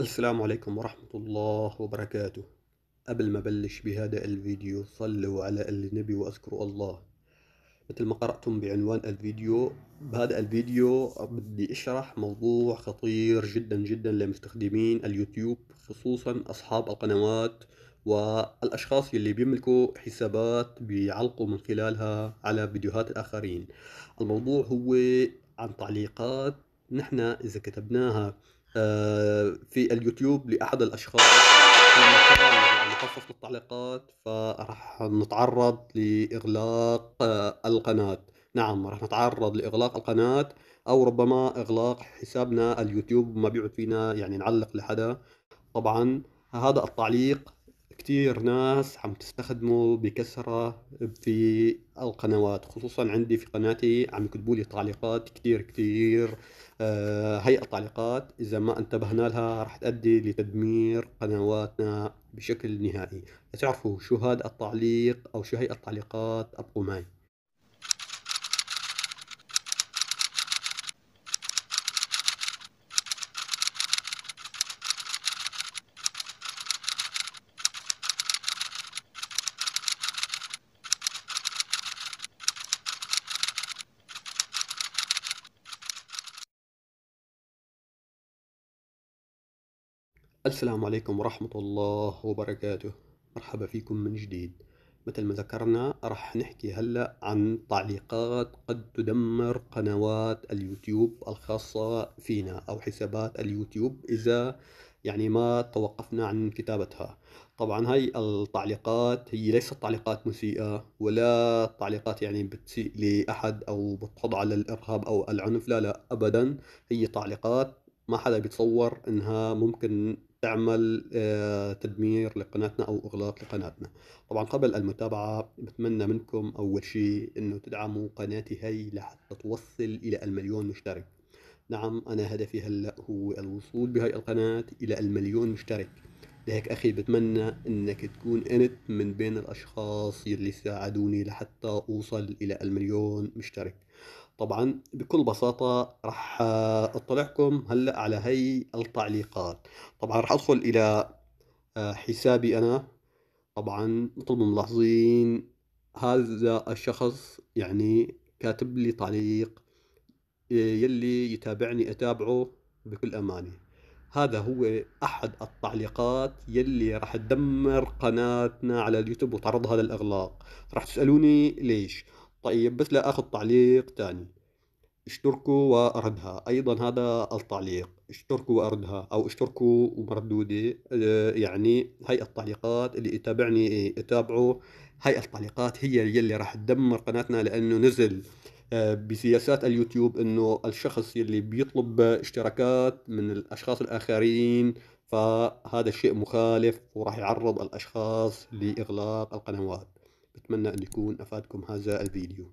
السلام عليكم ورحمة الله وبركاته قبل ما بلش بهذا الفيديو صلوا على النبي واذكروا الله مثل ما قرأتم بعنوان الفيديو بهذا الفيديو بدي اشرح موضوع خطير جدا جدا لمستخدمين اليوتيوب خصوصا اصحاب القنوات والاشخاص اللي بيملكوا حسابات بيعلقوا من خلالها على فيديوهات الاخرين الموضوع هو عن تعليقات نحن اذا كتبناها آه، في اليوتيوب لاحد الاشخاص مخصص للتعليقات فراح نتعرض لاغلاق آه، القناه نعم راح نتعرض لاغلاق القناه او ربما اغلاق حسابنا اليوتيوب ما بيعود فينا يعني نعلق لحدا طبعا هذا التعليق كتير ناس عم تستخدمه بكثرة في القنوات خصوصا عندي في قناتي عم يكتبوا لي تعليقات كتير كتير آه هي التعليقات إذا ما انتبهنا لها رح تؤدي لتدمير قنواتنا بشكل نهائي تعرفوا شو هذا التعليق أو شو هي التعليقات أبقوا معي السلام عليكم ورحمة الله وبركاته مرحبا فيكم من جديد مثل ما ذكرنا راح نحكي هلأ عن تعليقات قد تدمر قنوات اليوتيوب الخاصة فينا أو حسابات اليوتيوب إذا يعني ما توقفنا عن كتابتها طبعا هاي التعليقات هي ليست تعليقات مسيئة ولا تعليقات يعني بتسيء لأحد أو بتخضع للإرهاب أو العنف لا لا أبدا هي تعليقات ما حدا بيتصور انها ممكن تعمل آه، تدمير لقناتنا او اغلاق لقناتنا طبعا قبل المتابعه بتمنى منكم اول شيء انه تدعموا قناتي هي لحتى توصل الى المليون مشترك نعم انا هدفي هلا هو الوصول بهاي القناه الى المليون مشترك لهيك اخي بتمنى انك تكون انت من بين الاشخاص يلي ساعدوني لحتى اوصل الى المليون مشترك طبعا بكل بساطة راح اطلعكم هلأ على هي التعليقات طبعا راح ادخل الى آه، حسابي انا طبعا مثل ما ملاحظين هذا الشخص يعني كاتب لي تعليق آه، يلي يتابعني اتابعه بكل امانه هذا هو احد التعليقات يلي راح تدمر قناتنا على اليوتيوب وتعرضها للاغلاق راح تسالوني ليش طيب بس لأخذ تعليق تاني اشتركوا واردها ايضا هذا التعليق اشتركوا واردها او اشتركوا ومردودي آه، يعني هاي التعليقات اللي يتابعني يتابعوا هاي التعليقات هي اللي راح تدمر قناتنا لانه نزل آه، بسياسات اليوتيوب انه الشخص اللي بيطلب اشتراكات من الاشخاص الاخرين فهذا الشيء مخالف وراح يعرض الاشخاص لاغلاق القنوات بتمنى أن يكون أفادكم هذا الفيديو